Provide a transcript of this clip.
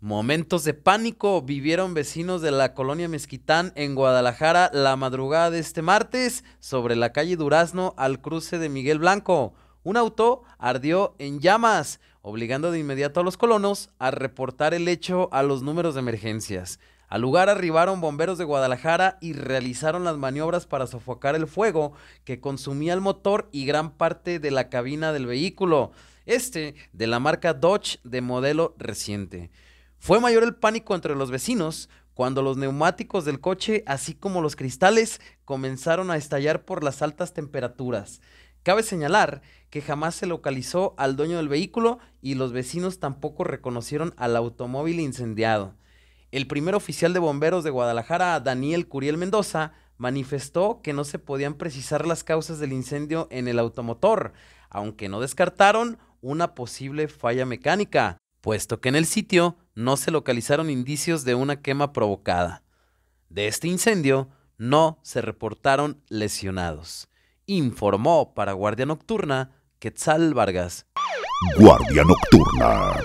Momentos de pánico vivieron vecinos de la colonia Mezquitán en Guadalajara la madrugada de este martes sobre la calle Durazno al cruce de Miguel Blanco. Un auto ardió en llamas, obligando de inmediato a los colonos a reportar el hecho a los números de emergencias. Al lugar arribaron bomberos de Guadalajara y realizaron las maniobras para sofocar el fuego que consumía el motor y gran parte de la cabina del vehículo, este de la marca Dodge de modelo reciente. Fue mayor el pánico entre los vecinos cuando los neumáticos del coche, así como los cristales, comenzaron a estallar por las altas temperaturas. Cabe señalar que jamás se localizó al dueño del vehículo y los vecinos tampoco reconocieron al automóvil incendiado. El primer oficial de bomberos de Guadalajara, Daniel Curiel Mendoza, manifestó que no se podían precisar las causas del incendio en el automotor, aunque no descartaron una posible falla mecánica, puesto que en el sitio no se localizaron indicios de una quema provocada. De este incendio no se reportaron lesionados. Informó para Guardia Nocturna Quetzal Vargas. Guardia Nocturna.